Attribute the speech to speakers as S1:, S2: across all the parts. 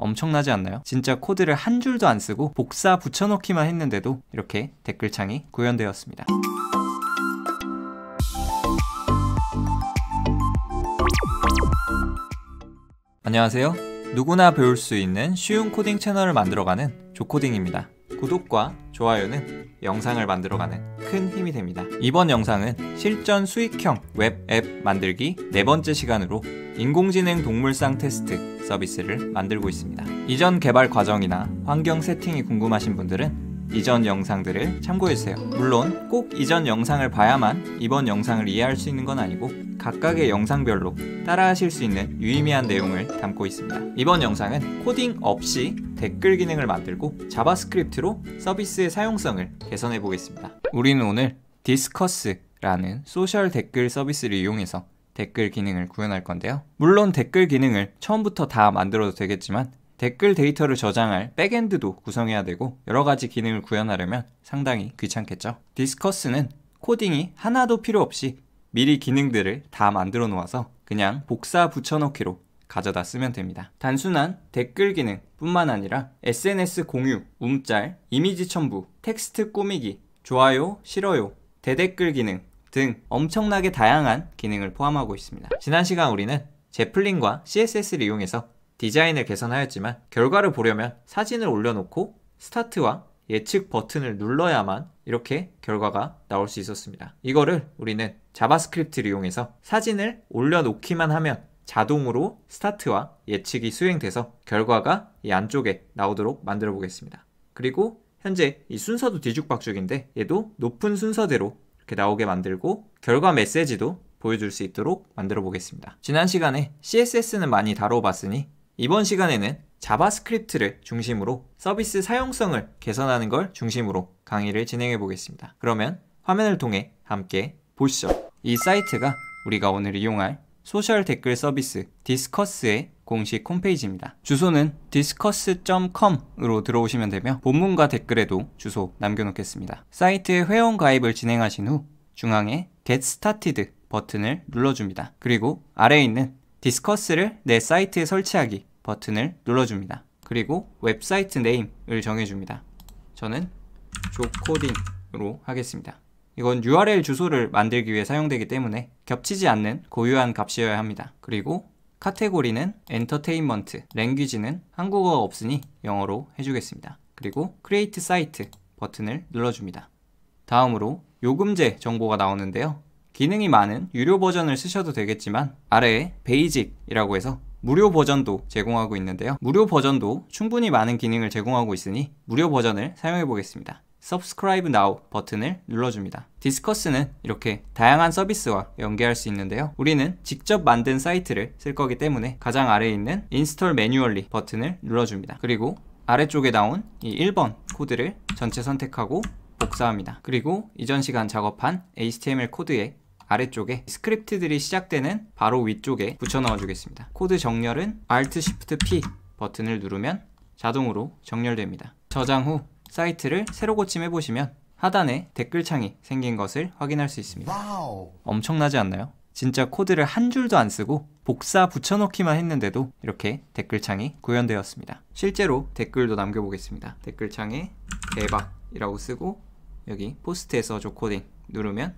S1: 엄청나지 않나요? 진짜 코드를 한 줄도 안 쓰고 복사 붙여넣기만 했는데도 이렇게 댓글창이 구현되었습니다. 안녕하세요. 누구나 배울 수 있는 쉬운 코딩 채널을 만들어가는 조코딩입니다. 구독과 좋아요는 영상을 만들어가는 큰 힘이 됩니다. 이번 영상은 실전 수익형 웹앱 만들기 네 번째 시간으로 인공지능 동물상 테스트 서비스를 만들고 있습니다. 이전 개발 과정이나 환경 세팅이 궁금하신 분들은 이전 영상들을 참고해주세요. 물론 꼭 이전 영상을 봐야만 이번 영상을 이해할 수 있는 건 아니고 각각의 영상별로 따라하실 수 있는 유의미한 내용을 담고 있습니다. 이번 영상은 코딩 없이 댓글 기능을 만들고 자바스크립트로 서비스의 사용성을 개선해 보겠습니다. 우리는 오늘 디스커스라는 소셜 댓글 서비스를 이용해서 댓글 기능을 구현할 건데요. 물론 댓글 기능을 처음부터 다 만들어도 되겠지만 댓글 데이터를 저장할 백엔드도 구성해야 되고 여러 가지 기능을 구현하려면 상당히 귀찮겠죠. 디스커스는 코딩이 하나도 필요 없이 미리 기능들을 다 만들어 놓아서 그냥 복사 붙여넣기로 가져다 쓰면 됩니다. 단순한 댓글 기능 뿐만 아니라 SNS 공유, 움짤, 이미지 첨부, 텍스트 꾸미기, 좋아요, 싫어요, 대댓글 기능 등 엄청나게 다양한 기능을 포함하고 있습니다. 지난 시간 우리는 제플린과 CSS를 이용해서 디자인을 개선하였지만 결과를 보려면 사진을 올려놓고 스타트와 예측 버튼을 눌러야만 이렇게 결과가 나올 수 있었습니다. 이거를 우리는 자바스크립트를 이용해서 사진을 올려놓기만 하면 자동으로 스타트와 예측이 수행돼서 결과가 이 안쪽에 나오도록 만들어 보겠습니다. 그리고 현재 이 순서도 뒤죽박죽인데 얘도 높은 순서대로 이렇게 나오게 만들고 결과 메시지도 보여줄 수 있도록 만들어 보겠습니다. 지난 시간에 CSS는 많이 다뤄봤으니 이번 시간에는 자바스크립트를 중심으로 서비스 사용성을 개선하는 걸 중심으로 강의를 진행해 보겠습니다. 그러면 화면을 통해 함께 보시죠. 이 사이트가 우리가 오늘 이용할 소셜 댓글 서비스 디스커스의 공식 홈페이지입니다. 주소는 discuss.com으로 들어오시면 되며 본문과 댓글에도 주소 남겨놓겠습니다. 사이트에 회원 가입을 진행하신 후 중앙에 Get Started 버튼을 눌러줍니다. 그리고 아래에 있는 디스커스를 내 사이트에 설치하기 버튼을 눌러줍니다. 그리고 웹사이트 네임을 정해줍니다. 저는 조코딩으로 하겠습니다. 이건 URL 주소를 만들기 위해 사용되기 때문에 겹치지 않는 고유한 값이어야 합니다. 그리고 카테고리는 엔터테인먼트, 랭귀지는 한국어가 없으니 영어로 해주겠습니다. 그리고 크리에이트 사이트 버튼을 눌러줍니다. 다음으로 요금제 정보가 나오는데요. 기능이 많은 유료 버전을 쓰셔도 되겠지만 아래에 베이직이라고 해서 무료 버전도 제공하고 있는데요. 무료 버전도 충분히 많은 기능을 제공하고 있으니 무료 버전을 사용해 보겠습니다. Subscribe Now 버튼을 눌러줍니다. 디스커스는 이렇게 다양한 서비스와 연계할 수 있는데요. 우리는 직접 만든 사이트를 쓸 거기 때문에 가장 아래에 있는 Install Manually 버튼을 눌러줍니다. 그리고 아래쪽에 나온 이 1번 코드를 전체 선택하고 복사합니다. 그리고 이전 시간 작업한 HTML 코드에 아래쪽에 스크립트들이 시작되는 바로 위쪽에 붙여 넣어 주겠습니다 코드 정렬은 Alt Shift P 버튼을 누르면 자동으로 정렬됩니다 저장 후 사이트를 새로 고침해 보시면 하단에 댓글창이 생긴 것을 확인할 수 있습니다 와우. 엄청나지 않나요? 진짜 코드를 한 줄도 안 쓰고 복사 붙여넣기만 했는데도 이렇게 댓글창이 구현되었습니다 실제로 댓글도 남겨보겠습니다 댓글창에 대박이라고 쓰고 여기 포스트에서 조코딩 누르면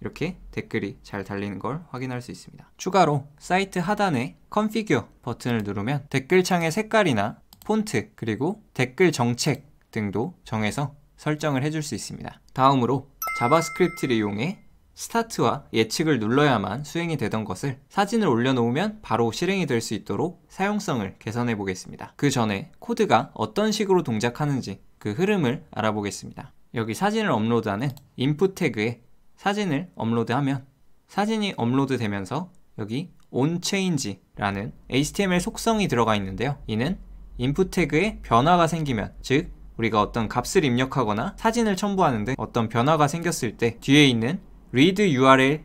S1: 이렇게 댓글이 잘 달리는 걸 확인할 수 있습니다. 추가로 사이트 하단에 컨피규어 버튼을 누르면 댓글창의 색깔이나 폰트 그리고 댓글 정책 등도 정해서 설정을 해줄 수 있습니다. 다음으로 자바스크립트를 이용해 스타트와 예측을 눌러야만 수행이 되던 것을 사진을 올려놓으면 바로 실행이 될 수 있도록 사용성을 개선해 보겠습니다. 그 전에 코드가 어떤 식으로 동작하는지 그 흐름을 알아보겠습니다. 여기 사진을 업로드하는 인풋 태그에 사진을 업로드하면 사진이 업로드되면서 여기 onChange라는 HTML 속성이 들어가 있는데요. 이는 인풋 태그에 변화가 생기면 즉 우리가 어떤 값을 입력하거나 사진을 첨부하는데 어떤 변화가 생겼을 때 뒤에 있는 read URL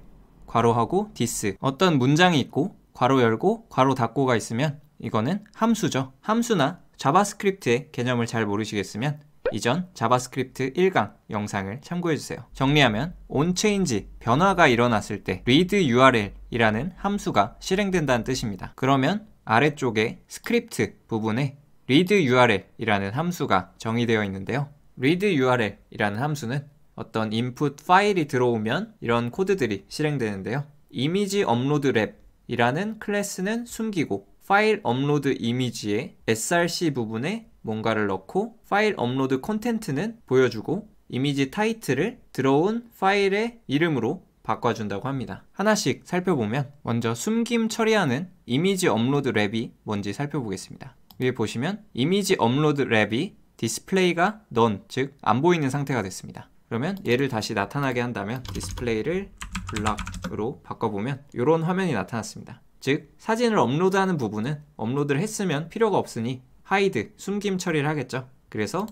S1: 괄호하고 this 어떤 문장이 있고 괄호 열고 괄호 닫고가 있으면 이거는 함수죠. 함수나 자바스크립트의 개념을 잘 모르시겠으면 이전 자바스크립트 1강 영상을 참고해주세요. 정리하면 온체인지 변화가 일어났을 때 read URL이라는 함수가 실행된다는 뜻입니다. 그러면 아래쪽에 스크립트 부분에 read URL이라는 함수가 정의되어 있는데요. read URL이라는 함수는 어떤 input 파일이 들어오면 이런 코드들이 실행되는데요. 이미지 업로드 랩이라는 클래스는 숨기고 파일 업로드 이미지의 src 부분에 뭔가를 넣고 파일 업로드 콘텐트는 보여주고 이미지 타이틀을 들어온 파일의 이름으로 바꿔준다고 합니다. 하나씩 살펴보면 먼저 숨김 처리하는 이미지 업로드 랩이 뭔지 살펴보겠습니다. 위에 보시면 이미지 업로드 랩이 디스플레이가 넌, 즉 안 보이는 상태가 됐습니다. 그러면 얘를 다시 나타나게 한다면 디스플레이를 블락으로 바꿔보면 이런 화면이 나타났습니다. 즉 사진을 업로드하는 부분은 업로드를 했으면 필요가 없으니 하이드, 숨김 처리를 하겠죠. 그래서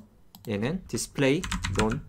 S1: 얘는 display non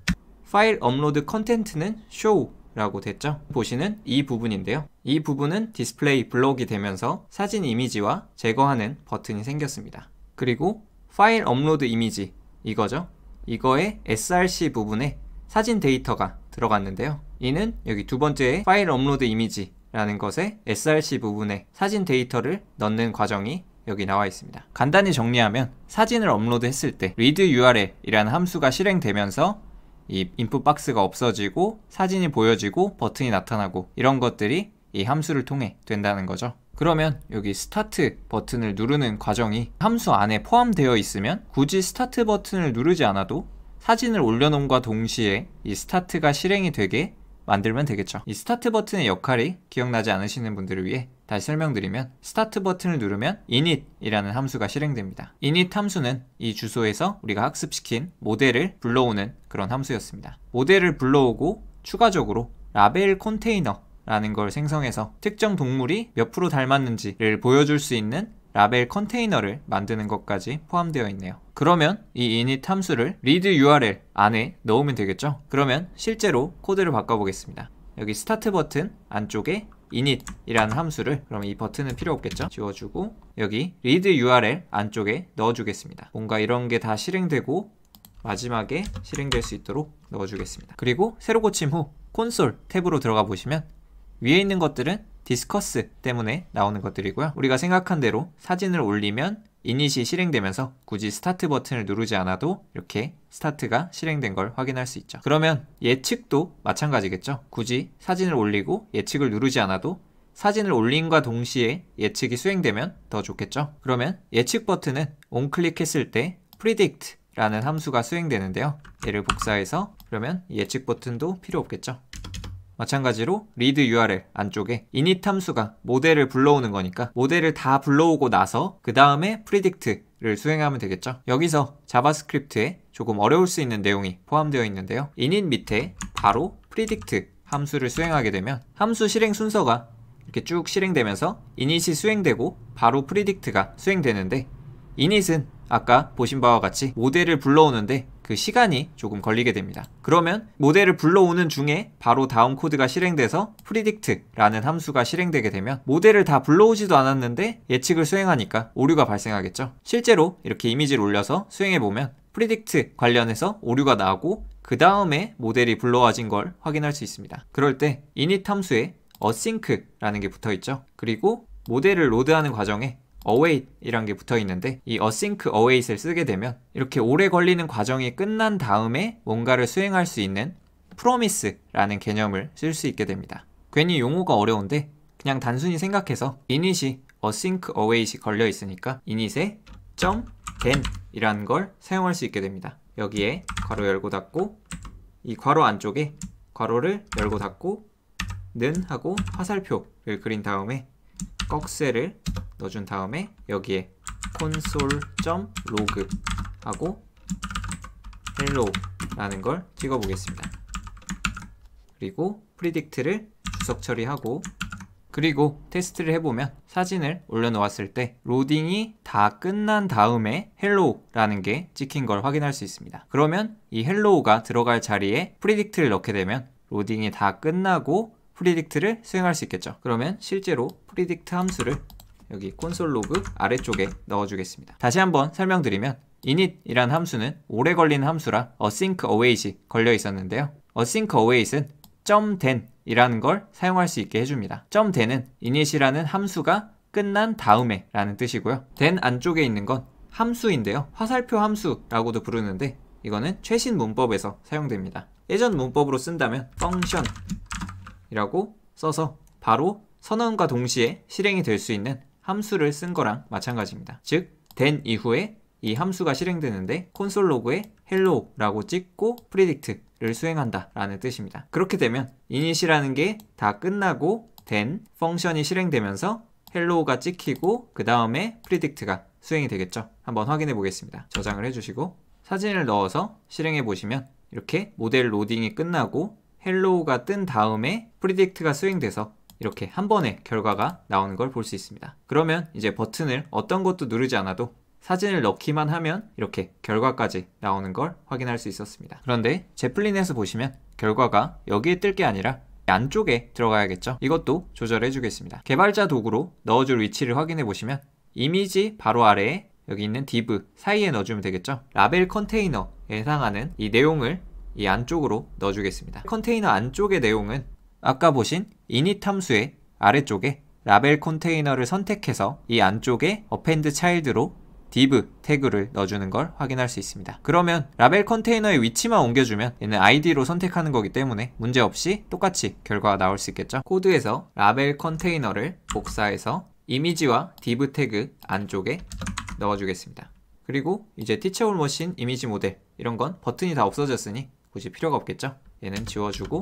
S1: 파일 업로드 컨텐트는 show 라고 됐죠 보시는 이 부분인데요 이 부분은 디스플레이 블록이 되면서 사진 이미지와 제거하는 버튼이 생겼습니다 그리고 파일 업로드 이미지 이거죠 이거에 src 부분에 사진 데이터가 들어갔는데요 이는 여기 두 번째 파일 업로드 이미지 라는 것에 src 부분에 사진 데이터를 넣는 과정이 여기 나와 있습니다. 간단히 정리하면 사진을 업로드했을 때 read URL이라는 함수가 실행되면서 이 인풋 박스가 없어지고 사진이 보여지고 버튼이 나타나고 이런 것들이 이 함수를 통해 된다는 거죠. 그러면 여기 스타트 버튼을 누르는 과정이 함수 안에 포함되어 있으면 굳이 스타트 버튼을 누르지 않아도 사진을 올려놓음과 동시에 이 스타트가 실행이 되게 만들면 되겠죠. 이 스타트 버튼의 역할이 기억나지 않으시는 분들을 위해 다시 설명드리면 스타트 버튼을 누르면 init이라는 함수가 실행됩니다. init 함수는 이 주소에서 우리가 학습시킨 모델을 불러오는 그런 함수였습니다. 모델을 불러오고 추가적으로 라벨 컨테이너라는 걸 생성해서 특정 동물이 몇 프로 닮았는지를 보여줄 수 있는 라벨 컨테이너를 만드는 것까지 포함되어 있네요. 그러면 이 init 함수를 read URL 안에 넣으면 되겠죠? 그러면 실제로 코드를 바꿔보겠습니다. 여기 스타트 버튼 안쪽에 init이라는 함수를 그럼 이 버튼은 필요 없겠죠? 지워주고 여기 read URL 안쪽에 넣어주겠습니다. 뭔가 이런 게 다 실행되고 마지막에 실행될 수 있도록 넣어주겠습니다. 그리고 새로 고침 후 콘솔 탭으로 들어가 보시면 위에 있는 것들은 디스커스 때문에 나오는 것들이고요. 우리가 생각한 대로 사진을 올리면 이닛이 실행되면서 굳이 스타트 버튼을 누르지 않아도 이렇게 스타트가 실행된 걸 확인할 수 있죠. 그러면 예측도 마찬가지겠죠. 굳이 사진을 올리고 예측을 누르지 않아도 사진을 올린과 동시에 예측이 수행되면 더 좋겠죠. 그러면 예측 버튼은 온클릭했을 때 predict라는 함수가 수행되는데요. 얘를 복사해서 그러면 예측 버튼도 필요 없겠죠. 마찬가지로 리드 URL 안쪽에 init 함수가 모델을 불러오는 거니까 모델을 다 불러오고 나서 그 다음에 predict 를 수행하면 되겠죠. 여기서 자바스크립트에 조금 어려울 수 있는 내용이 포함되어 있는데요. init 밑에 바로 predict 함수를 수행하게 되면 함수 실행 순서가 이렇게 쭉 실행되면서 init이 수행되고 바로 predict가 수행되는데 init은 아까 보신 바와 같이 모델을 불러오는데 그 시간이 조금 걸리게 됩니다. 그러면 모델을 불러오는 중에 바로 다음 코드가 실행돼서 predict라는 함수가 실행되게 되면 모델을 다 불러오지도 않았는데 예측을 수행하니까 오류가 발생하겠죠. 실제로 이렇게 이미지를 올려서 수행해보면 프리딕트 관련해서 오류가 나고 그 다음에 모델이 불러와진 걸 확인할 수 있습니다. 그럴 때 init 함수에 a s y n c 라는게 붙어있죠. 그리고 모델을 로드하는 과정에 await이란 게 붙어 있는데 이 async await을 쓰게 되면 이렇게 오래 걸리는 과정이 끝난 다음에 뭔가를 수행할 수 있는 promise라는 개념을 쓸 수 있게 됩니다. 괜히 용어가 어려운데 그냥 단순히 생각해서 init이 async await이 걸려 있으니까 init에 .then 이라는 걸 사용할 수 있게 됩니다. 여기에 괄호 열고 닫고 이 괄호 안쪽에 괄호를 열고 닫고 는 하고 화살표를 그린 다음에 꺽쇠를 넣어준 다음에 여기에 console.log 하고 hello라는 걸 찍어보겠습니다. 그리고 predict를 주석 처리하고 그리고 테스트를 해보면 사진을 올려놓았을 때 로딩이 다 끝난 다음에 h e l l o 라는게 찍힌 걸 확인할 수 있습니다. 그러면 이 h e l l o 가 들어갈 자리에 p r e d i c t 를 넣게 되면 로딩이 다 끝나고 p r e d i c t 를 수행할 수 있겠죠. 그러면 실제로 predict 함수를 여기 콘솔 로그 아래쪽에 넣어주겠습니다. 다시 한번 설명드리면 init이란 함수는 오래 걸린 함수라 async await이 걸려 있었는데요. async await은 .den 이라는 걸 사용할 수 있게 해줍니다. .den은 init이라는 함수가 끝난 다음에 라는 뜻이고요. den 안쪽에 있는 건 함수인데요. 화살표 함수라고도 부르는데 이거는 최신 문법에서 사용됩니다. 예전 문법으로 쓴다면 function이라고 써서 바로 선언과 동시에 실행이 될 수 있는 함수를 쓴 거랑 마찬가지입니다. 즉, 된 이후에 이 함수가 실행되는데 콘솔 로그에 hello라고 찍고 predict를 수행한다 라는 뜻입니다. 그렇게 되면 init이라는 게 다 끝나고 된 펑션이 실행되면서 hello가 찍히고 그 다음에 predict가 수행이 되겠죠. 한번 확인해 보겠습니다. 저장을 해주시고 사진을 넣어서 실행해 보시면 이렇게 모델 로딩이 끝나고 hello가 뜬 다음에 predict가 수행돼서 이렇게 한 번에 결과가 나오는 걸 볼 수 있습니다. 그러면 이제 버튼을 어떤 것도 누르지 않아도 사진을 넣기만 하면 이렇게 결과까지 나오는 걸 확인할 수 있었습니다. 그런데 제플린에서 보시면 결과가 여기에 뜰 게 아니라 안쪽에 들어가야겠죠? 이것도 조절해 주겠습니다. 개발자 도구로 넣어줄 위치를 확인해 보시면 이미지 바로 아래에 여기 있는 div 사이에 넣어주면 되겠죠? 라벨 컨테이너 에해당하는이 내용을 이 안쪽으로 넣어주겠습니다. 컨테이너 안쪽의 내용은 아까 보신 init 함수의 아래쪽에 라벨 컨테이너를 선택해서 이 안쪽에 append child로 div 태그를 넣어주는 걸 확인할 수 있습니다. 그러면 라벨 컨테이너의 위치만 옮겨주면 얘는 id로 선택하는 거기 때문에 문제없이 똑같이 결과가 나올 수 있겠죠. 코드에서 라벨 컨테이너를 복사해서 이미지와 div 태그 안쪽에 넣어주겠습니다. 그리고 이제 티처홀 머신 이미지 모델 이런 건 버튼이 다 없어졌으니 굳이 필요가 없겠죠. 얘는 지워주고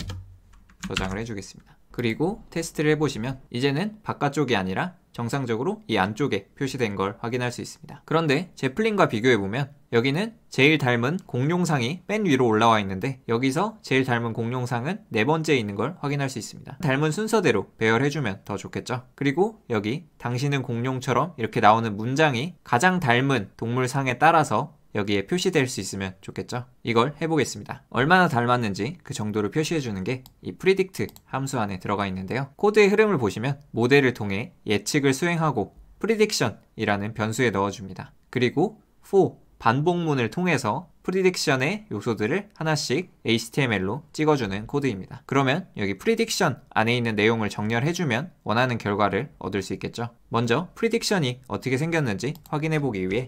S1: 저장을 해주겠습니다. 그리고 테스트를 해보시면 이제는 바깥쪽이 아니라 정상적으로 이 안쪽에 표시된 걸 확인할 수 있습니다. 그런데 제플린과 비교해보면 여기는 제일 닮은 공룡상이 맨 위로 올라와 있는데 여기서 제일 닮은 공룡상은 네 번째에 있는 걸 확인할 수 있습니다. 닮은 순서대로 배열해주면 더 좋겠죠. 그리고 여기 당신은 공룡처럼 이렇게 나오는 문장이 가장 닮은 동물상에 따라서 여기에 표시될 수 있으면 좋겠죠? 이걸 해보겠습니다. 얼마나 닮았는지 그정도로 표시해주는 게 이 predict 함수 안에 들어가 있는데요. 코드의 흐름을 보시면 모델을 통해 예측을 수행하고 prediction이라는 변수에 넣어줍니다. 그리고 for 반복문을 통해서 프리딕션의 요소들을 하나씩 HTML로 찍어주는 코드입니다. 그러면 여기 프리딕션 안에 있는 내용을 정렬해주면 원하는 결과를 얻을 수 있겠죠. 먼저 프리딕션이 어떻게 생겼는지 확인해보기 위해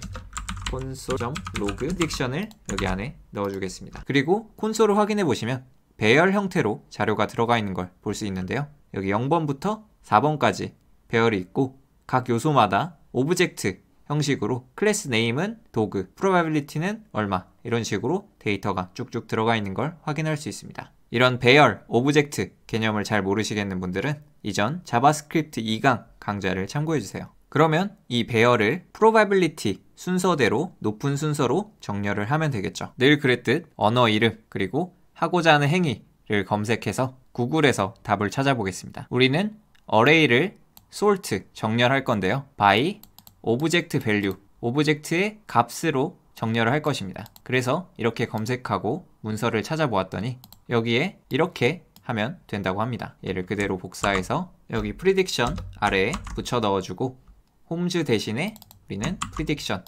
S1: console.log 딕션을 여기 안에 넣어주겠습니다. 그리고 콘솔을 확인해 보시면 배열 형태로 자료가 들어가 있는 걸 볼 수 있는데요. 여기 0번부터 4번까지 배열이 있고 각 요소마다 오브젝트 형식으로 클래스 네임은 도그, 프로바빌리티는 얼마 이런 식으로 데이터가 쭉쭉 들어가 있는 걸 확인할 수 있습니다. 이런 배열, 오브젝트 개념을 잘 모르시겠는 분들은 이전 자바스크립트 2강 강좌를 참고해주세요. 그러면 이 배열을 probability 순서대로 높은 순서로 정렬을 하면 되겠죠. 늘 그랬듯 언어 이름 그리고 하고자 하는 행위를 검색해서 구글에서 답을 찾아보겠습니다. 우리는 array를 sort 정렬할 건데요. by object value 오브젝트의 값으로 정렬을 할 것입니다. 그래서 이렇게 검색하고 문서를 찾아보았더니 여기에 이렇게 하면 된다고 합니다. 얘를 그대로 복사해서 여기 prediction 아래에 붙여 넣어주고 홈즈 대신에 우리는 prediction을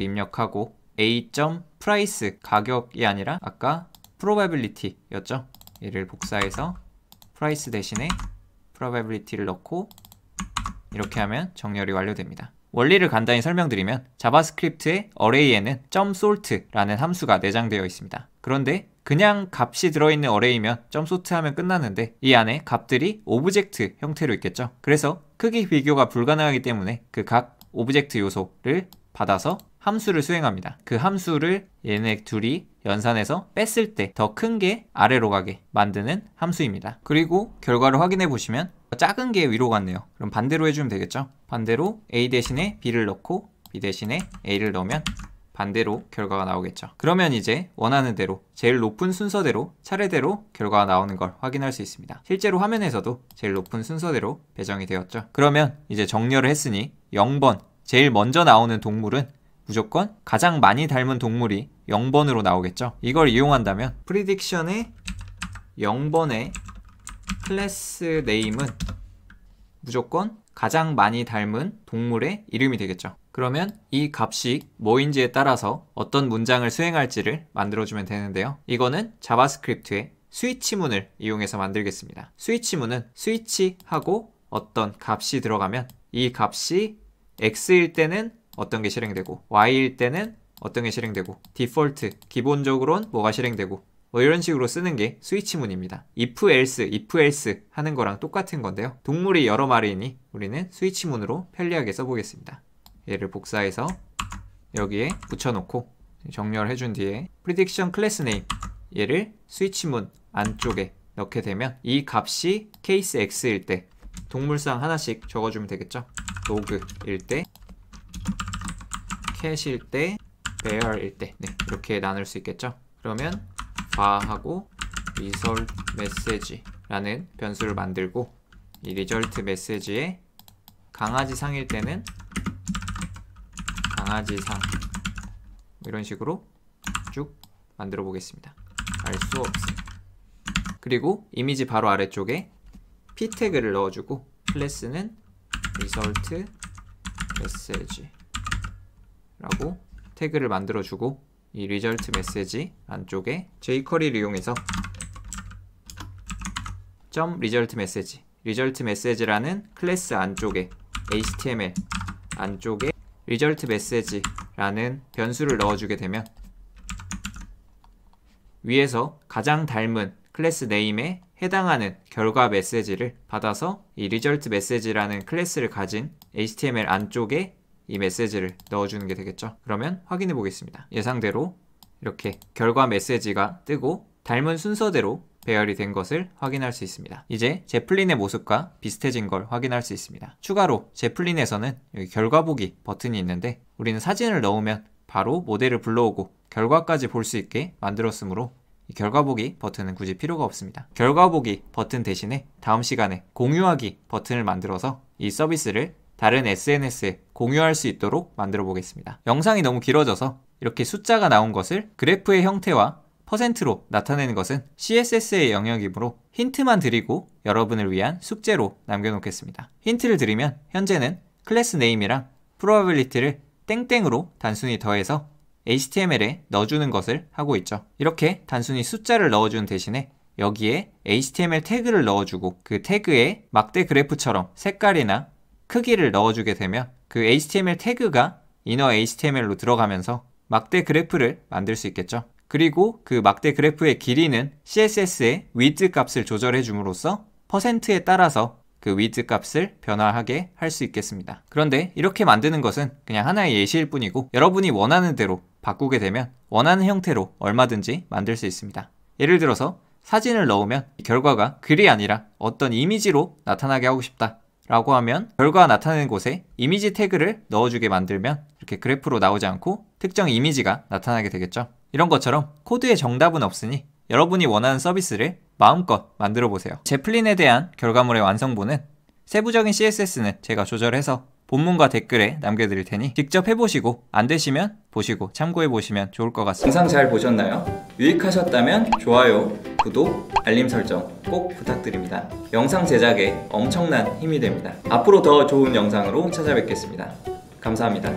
S1: 입력하고 a.price 가격이 아니라 아까 probability였죠. 얘를 복사해서 price 대신에 probability를 넣고 이렇게 하면 정렬이 완료됩니다. 원리를 간단히 설명드리면 자바스크립트의 array에는 .salt라는 함수가 내장되어 있습니다. 그런데 그냥 값이 들어있는 어레이면 점소트 하면 끝나는데 이 안에 값들이 오브젝트 형태로 있겠죠. 그래서 크기 비교가 불가능하기 때문에 그 각 오브젝트 요소를 받아서 함수를 수행합니다. 그 함수를 얘네 둘이 연산해서 뺐을 때 더 큰 게 아래로 가게 만드는 함수입니다. 그리고 결과를 확인해 보시면 작은 게 위로 갔네요. 그럼 반대로 해주면 되겠죠? 반대로 a 대신에 b를 넣고 b 대신에 a를 넣으면 반대로 결과가 나오겠죠. 그러면 이제 원하는 대로 제일 높은 순서대로 차례대로 결과가 나오는 걸 확인할 수 있습니다. 실제로 화면에서도 제일 높은 순서대로 배정이 되었죠. 그러면 이제 정렬을 했으니 0번 제일 먼저 나오는 동물은 무조건 가장 많이 닮은 동물이 0번으로 나오겠죠. 이걸 이용한다면 프리딕션의 0번의 클래스 네임은 무조건 가장 많이 닮은 동물의 이름이 되겠죠. 그러면 이 값이 뭐인지에 따라서 어떤 문장을 수행할지를 만들어주면 되는데요. 이거는 자바스크립트의 스위치문을 이용해서 만들겠습니다. 스위치문은 스위치하고 어떤 값이 들어가면 이 값이 x일 때는 어떤 게 실행되고 y일 때는 어떤 게 실행되고 디폴트 기본적으로는 뭐가 실행되고 뭐 이런 식으로 쓰는 게 스위치문입니다. if else if else 하는 거랑 똑같은 건데요. 동물이 여러 마리이니 우리는 스위치문으로 편리하게 써보겠습니다. 얘를 복사해서 여기에 붙여놓고 정렬 해준 뒤에 prediction class name 얘를 스위치 문 안쪽에 넣게 되면 이 값이 케이스 x일 때 동물상 하나씩 적어주면 되겠죠 로그일 때 캣일 때 bear일 때 네, 이렇게 나눌 수 있겠죠 그러면 바하고 result message라는 변수를 만들고 이 result message에 강아지 상일 때는 강아지상 뭐 이런 식으로 쭉 만들어 보겠습니다. 알 수 없음. 그리고 이미지 바로 아래쪽에 p 태그를 넣어주고 클래스는 result message라고 태그를 만들어주고 이 result message 안쪽에 jQuery를 이용해서 점 result message result message라는 클래스 안쪽에 html 안쪽에 result message라는 변수를 넣어주게 되면 위에서 가장 닮은 클래스 네임에 해당하는 결과 메시지를 받아서 이 result message라는 클래스를 가진 HTML 안쪽에 이 메시지를 넣어주는 게 되겠죠. 그러면 확인해 보겠습니다. 예상대로 이렇게 결과 메시지가 뜨고 닮은 순서대로 배열이 된 것을 확인할 수 있습니다. 이제 제플린의 모습과 비슷해진 걸 확인할 수 있습니다. 추가로 제플린에서는 여기 결과보기 버튼이 있는데 우리는 사진을 넣으면 바로 모델을 불러오고 결과까지 볼 수 있게 만들었으므로 결과보기 버튼은 굳이 필요가 없습니다. 결과보기 버튼 대신에 다음 시간에 공유하기 버튼을 만들어서 이 서비스를 다른 SNS에 공유할 수 있도록 만들어 보겠습니다. 영상이 너무 길어져서 이렇게 숫자가 나온 것을 그래프의 형태와 퍼센트로 나타내는 것은 CSS의 영역이므로 힌트만 드리고 여러분을 위한 숙제로 남겨놓겠습니다. 힌트를 드리면 현재는 클래스 네임이랑 프로 o b 리티를 땡땡으로 단순히 더해서 HTML에 넣어주는 것을 하고 있죠. 이렇게 단순히 숫자를 넣어주는 대신에 여기에 HTML 태그를 넣어주고 그 태그에 막대 그래프처럼 색깔이나 크기를 넣어주게 되면 그 HTML 태그가 인어 HTML로 들어가면서 막대 그래프를 만들 수 있겠죠. 그리고 그 막대 그래프의 길이는 CSS의 width 값을 조절해 줌으로써 퍼센트에 따라서 그 width 값을 변화하게 할 수 있겠습니다. 그런데 이렇게 만드는 것은 그냥 하나의 예시일 뿐이고 여러분이 원하는 대로 바꾸게 되면 원하는 형태로 얼마든지 만들 수 있습니다. 예를 들어서 사진을 넣으면 결과가 글이 아니라 어떤 이미지로 나타나게 하고 싶다 라고 하면 결과 가나타나는 곳에 이미지 태그를 넣어주게 만들면 이렇게 그래프로 나오지 않고 특정 이미지가 나타나게 되겠죠. 이런 것처럼 코드에 정답은 없으니 여러분이 원하는 서비스를 마음껏 만들어 보세요. 제플린에 대한 결과물의 완성본은 세부적인 CSS는 제가 조절해서 본문과 댓글에 남겨드릴 테니 직접 해보시고 안 되시면 보시고 참고해보시면 좋을 것 같습니다. 영상 잘 보셨나요? 유익하셨다면 좋아요, 구독, 알림 설정 꼭 부탁드립니다. 영상 제작에 엄청난 힘이 됩니다. 앞으로 더 좋은 영상으로 찾아뵙겠습니다. 감사합니다.